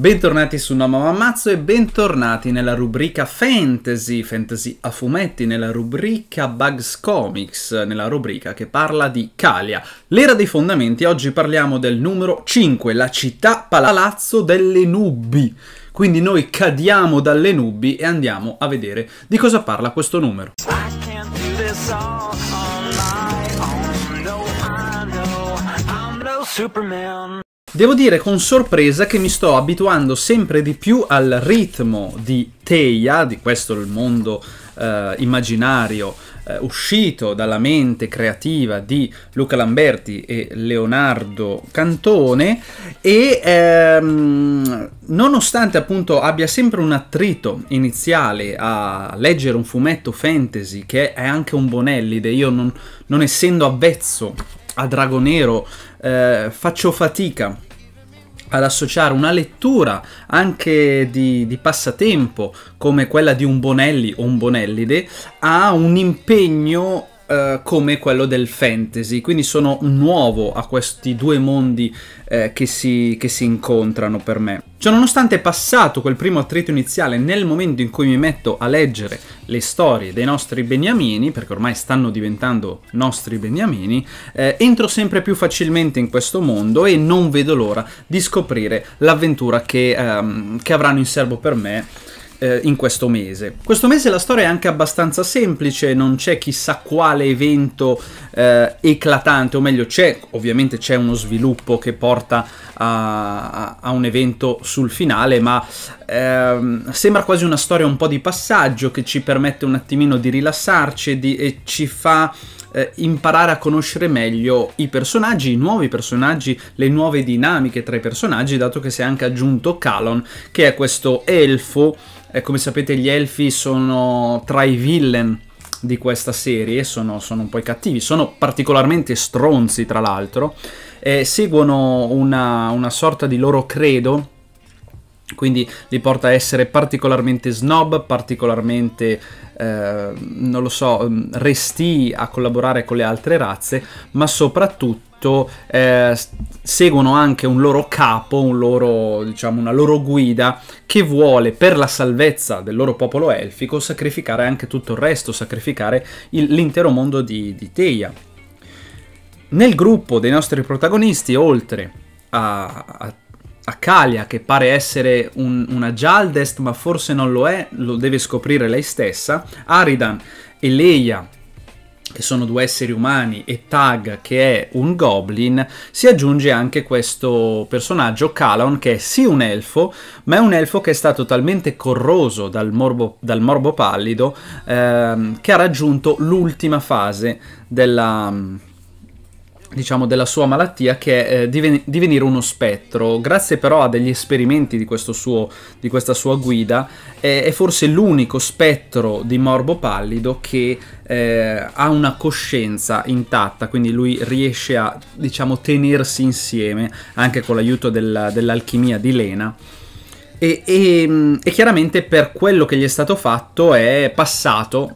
Bentornati su Noma Mammazzo e bentornati nella rubrica Fantasy, Fantasy a fumetti, nella rubrica Bugs Comics, nella rubrica che parla di Calia. L'era dei fondamenti, oggi parliamo del numero 5, la città palazzo delle nubi. Quindi noi cadiamo dalle nubi e andiamo a vedere di cosa parla questo numero. Superman Devo dire con sorpresa che mi sto abituando sempre di più al ritmo di Teia, di questo il mondo eh, immaginario eh, uscito dalla mente creativa di Luca Lamberti e Leonardo Cantone e ehm, nonostante appunto abbia sempre un attrito iniziale a leggere un fumetto fantasy che è anche un Bonellide, io non, non essendo avvezzo a Dragonero eh, faccio fatica ad associare una lettura anche di, di, passatempo come quella di un Bonelli o un Bonellide a un impegno eh, come quello del fantasy, quindi sono nuovo a questi due mondi eh, che, si, che si incontrano per me. Ciononostante passato quel primo attrito iniziale nel momento in cui mi metto a leggere le storie dei nostri beniamini, perché ormai stanno diventando nostri beniamini, eh, entro sempre più facilmente in questo mondo e non vedo l'ora di scoprire l'avventura che, ehm, che avranno in serbo per me eh, in questo mese. Questo mese la storia è anche abbastanza semplice, non c'è chissà quale evento eh, eclatante, o meglio c'è, ovviamente c'è uno sviluppo che porta a, a, a, un evento sul finale, ma ehm, sembra quasi una storia un po' di passaggio che ci permette un attimino di rilassarci e, di, e ci fa... Eh, imparare a conoscere meglio i personaggi, i nuovi personaggi, le nuove dinamiche tra i personaggi, dato che si è anche aggiunto Calon, che è questo elfo eh, come sapete gli elfi sono tra i villain di questa serie, sono, sono un po' i cattivi, sono particolarmente stronzi tra l'altro, eh, seguono una, una sorta di loro credo quindi li porta a essere particolarmente snob, particolarmente, eh, non lo so, mm, restii a collaborare con le altre razze, ma soprattutto eh, seguono anche un loro capo, un loro, diciamo, una loro guida che vuole per la salvezza del loro popolo elfico sacrificare anche tutto il resto, sacrificare il, l'intero mondo di, di Teia. Nel gruppo dei nostri protagonisti, oltre a, a Kalia, che pare essere un, una Jaldest, ma forse non lo è, lo deve scoprire lei stessa, Aridan e Leia, che sono due esseri umani, e Tag, che è un goblin, si aggiunge anche questo personaggio, Calon, che è sì un elfo, ma è un elfo che è stato talmente corroso dal morbo, dal morbo pallido ehm, che ha raggiunto l'ultima fase della diciamo, della sua malattia che è eh, diven divenire uno spettro. Grazie però a degli esperimenti di, suo, di questa sua guida, è, è forse l'unico spettro di morbo pallido che eh, ha una coscienza intatta, quindi lui riesce a, diciamo, tenersi insieme anche con l'aiuto dell'alchimia di Lena. E, e, mm, e chiaramente per quello che gli è stato fatto è passato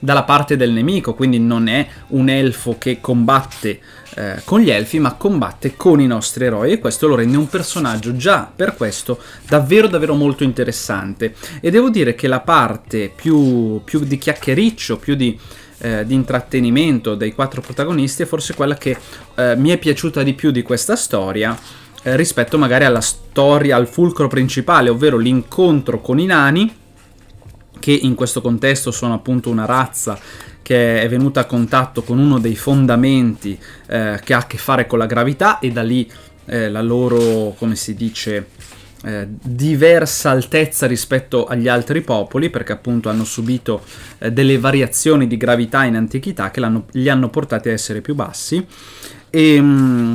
dalla parte del nemico, quindi non è un elfo che combatte eh, con gli elfi, ma combatte con i nostri eroi e questo lo rende un personaggio già per questo davvero davvero molto interessante. E devo dire che la parte più, più di chiacchiericcio, più di eh, di intrattenimento dei quattro protagonisti è forse quella che eh, mi è piaciuta di più di questa storia eh, rispetto magari alla storia, al fulcro principale, ovvero l'incontro con i nani che in questo contesto sono appunto una razza che è venuta a contatto con uno dei fondamenti eh, che ha a che fare con la gravità e da lì eh, la loro, come si dice, eh, diversa altezza rispetto agli altri popoli perché appunto hanno subito eh, delle variazioni di gravità in antichità che li hanno portati a essere più bassi e ehm,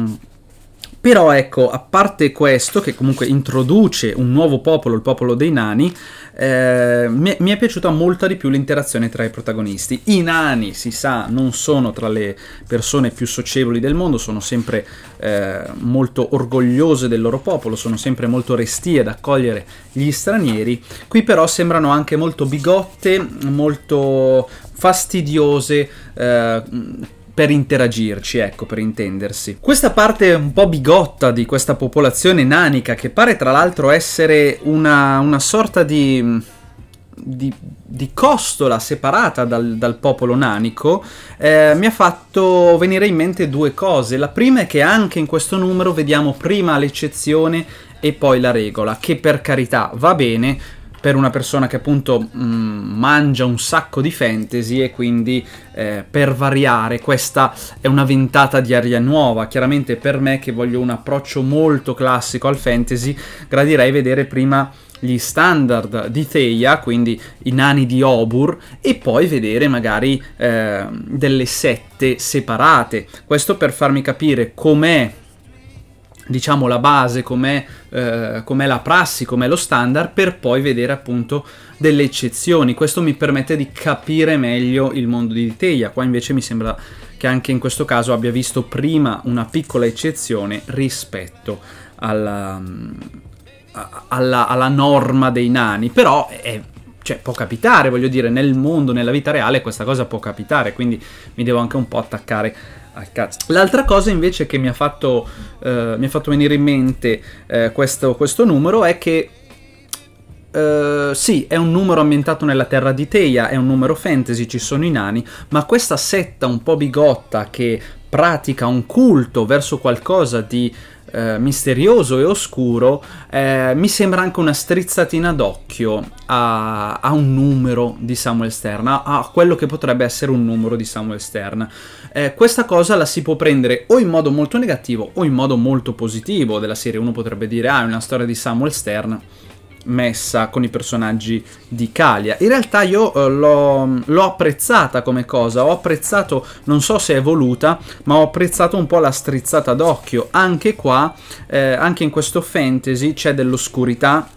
mh, però ecco, a parte questo, che comunque introduce un nuovo popolo, il popolo dei nani, eh, mi, è piaciuta molto di più l'interazione tra i protagonisti. I nani, si sa, non sono tra le persone più socievoli del mondo, sono sempre eh, molto orgogliose del loro popolo, sono sempre molto restie ad accogliere gli stranieri. Qui però sembrano anche molto bigotte, molto fastidiose, eh, per interagirci, ecco, per intendersi. Questa parte un po' bigotta di questa popolazione nanica, che pare tra l'altro essere una, una sorta di... Di, di, costola separata dal, dal popolo nanico eh, mi ha fatto venire in mente due cose. La prima è che anche in questo numero vediamo prima l'eccezione e poi la regola, che per carità va bene, per una persona che appunto mh, mm, mangia un sacco di fantasy e quindi eh, per variare questa è una ventata di aria nuova. Chiaramente per me che voglio un approccio molto classico al fantasy, gradirei vedere prima gli standard di Theia, quindi i nani di Obur, e poi vedere magari eh, delle sette separate. Questo per farmi capire com'è diciamo la base, com'è, eh, com'è la prassi, com'è lo standard, per poi vedere appunto delle eccezioni. Questo mi permette di capire meglio il mondo di Teia. Qua invece mi sembra che anche in questo caso abbia visto prima una piccola eccezione rispetto alla, mm, alla, alla norma dei nani, però è cioè può capitare, voglio dire, nel mondo, nella vita reale questa cosa può capitare, quindi mi devo anche un po' attaccare al ah, cazzo. L'altra cosa invece che mi ha fatto, eh, mi ha fatto venire in mente eh, questo, questo numero è che Uh, sì, è un numero ambientato nella terra di Teia, è un numero fantasy, ci sono i nani, ma questa setta un po' bigotta che pratica un culto verso qualcosa di eh, misterioso e oscuro, eh, mi sembra anche una strizzatina d'occhio a, a, un numero di Samuel Stern, a, a, quello che potrebbe essere un numero di Samuel Stern. Eh, questa cosa la si può prendere o in modo molto negativo o in modo molto positivo della serie. Uno potrebbe dire, ah, è una storia di Samuel Stern messa con i personaggi di Kalia. In realtà io eh, l'ho, apprezzata come cosa, ho apprezzato, non so se è voluta, ma ho apprezzato un po' la strizzata d'occhio. Anche qua, eh, anche in questo fantasy c'è dell'oscurità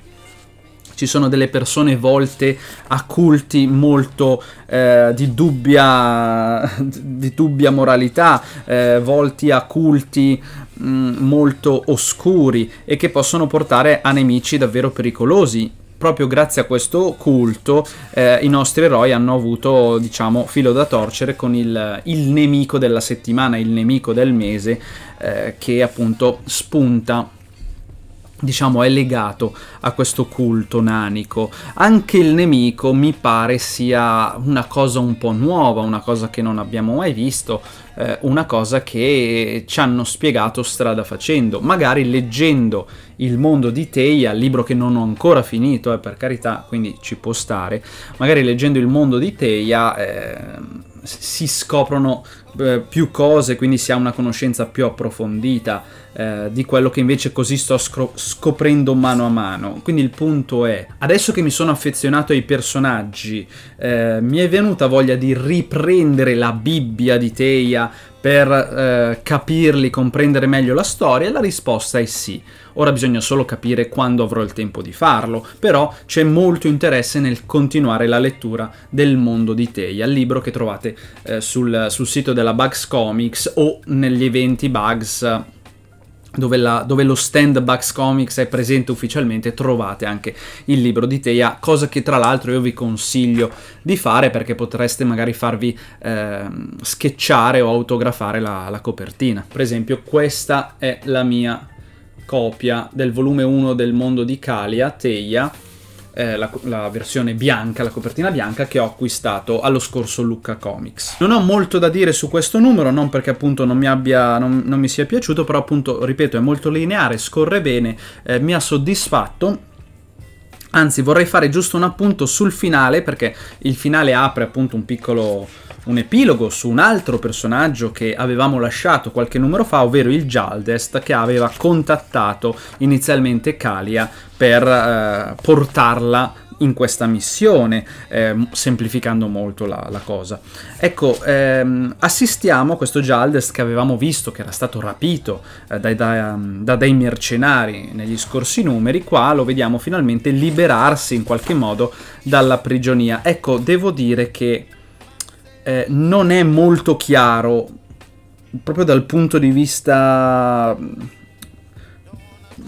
ci sono delle persone volte a culti molto eh, di, dubbia, di, dubbia, moralità, eh, volti a culti mh, mm, molto oscuri e che possono portare a nemici davvero pericolosi proprio grazie a questo culto eh, i nostri eroi hanno avuto diciamo filo da torcere con il, il nemico della settimana, il nemico del mese eh, che appunto spunta diciamo è legato a questo culto nanico. Anche il nemico mi pare sia una cosa un po' nuova, una cosa che non abbiamo mai visto, eh, una cosa che ci hanno spiegato strada facendo, magari leggendo il mondo di Teia, libro che non ho ancora finito, eh, per carità, quindi ci può stare, magari leggendo il mondo di Teia eh, si scoprono eh, più cose, quindi si ha una conoscenza più approfondita eh, di quello che invece così sto scoprendo mano a mano. Quindi il punto è, adesso che mi sono affezionato ai personaggi, eh, mi è venuta voglia di riprendere la Bibbia di Teia per eh, capirli, comprendere meglio la storia? La risposta è sì. Ora bisogna solo capire quando avrò il tempo di farlo, però c'è molto interesse nel continuare la lettura del mondo di Teia, il libro che trovate eh, sul, sul, sito della Bugs Comics o negli eventi Bugs dove, la, dove, lo stand Bugs Comics è presente ufficialmente, trovate anche il libro di Teia, cosa che tra l'altro io vi consiglio di fare perché potreste magari farvi eh, sketchare o autografare la, la copertina. Per esempio questa è la mia copia del volume 1 del mondo di Calia, Teia, eh, la, la, versione bianca, la copertina bianca che ho acquistato allo scorso Lucca Comics. Non ho molto da dire su questo numero, non perché appunto non mi, abbia, non, non mi sia piaciuto, però appunto, ripeto, è molto lineare, scorre bene, eh, mi ha soddisfatto. Anzi, vorrei fare giusto un appunto sul finale, perché il finale apre appunto un piccolo un epilogo su un altro personaggio che avevamo lasciato qualche numero fa, ovvero il Jaldest che aveva contattato inizialmente Kalia per eh, portarla in questa missione, eh, semplificando molto la, la cosa. Ecco, ehm, assistiamo a questo Jaldest che avevamo visto che era stato rapito eh, dai, da, ehm, da, dei mercenari negli scorsi numeri, qua lo vediamo finalmente liberarsi in qualche modo dalla prigionia. Ecco, devo dire che eh, non è molto chiaro proprio dal punto di vista mm,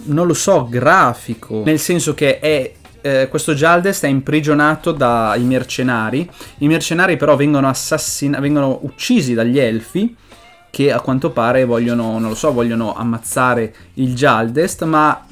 non lo so, grafico, nel senso che è eh, questo Jaldest è imprigionato dai mercenari. I mercenari però vengono assassinati, vengono uccisi dagli elfi che a quanto pare vogliono, non lo so, vogliono ammazzare il Jaldest, ma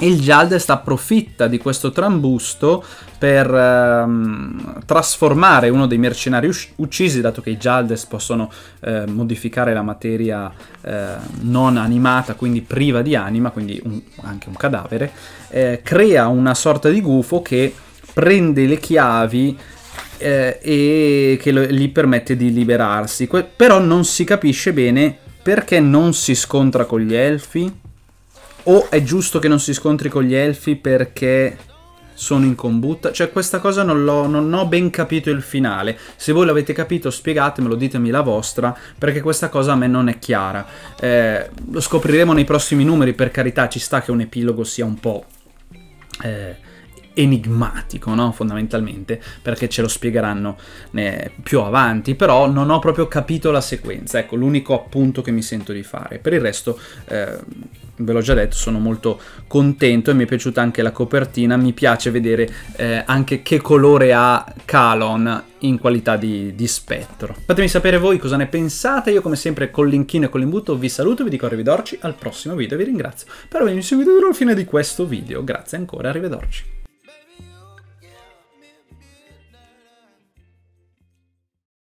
il Jaldest approfitta di questo trambusto per ehm, trasformare uno dei mercenari uccisi, dato che i Jaldes possono eh, modificare la materia eh, non animata, quindi priva di anima, quindi un, anche un cadavere, eh, crea una sorta di gufo che prende le chiavi eh, e che lo, gli permette di liberarsi. Que- però non si capisce bene perché non si scontra con gli elfi, o è giusto che non si scontri con gli elfi perché sono in combutta? Cioè questa cosa non, non, ho ben capito il finale. Se voi l'avete capito spiegatemelo, ditemi la vostra, perché questa cosa a me non è chiara. Eh, lo scopriremo nei prossimi numeri, per carità ci sta che un epilogo sia un po'... Eh, enigmatico, no? fondamentalmente, perché ce lo spiegheranno eh, più avanti, però non ho proprio capito la sequenza, ecco l'unico appunto che mi sento di fare. Per il resto, eh, ve l'ho già detto, sono molto contento e mi è piaciuta anche la copertina, mi piace vedere eh, anche che colore ha Calon in qualità di, di, spettro. Fatemi sapere voi cosa ne pensate, io come sempre con l'inchino e con l'imbuto vi saluto, vi dico arrivederci al prossimo video vi ringrazio per avermi seguito fino alla fine di questo video, grazie ancora, arrivederci.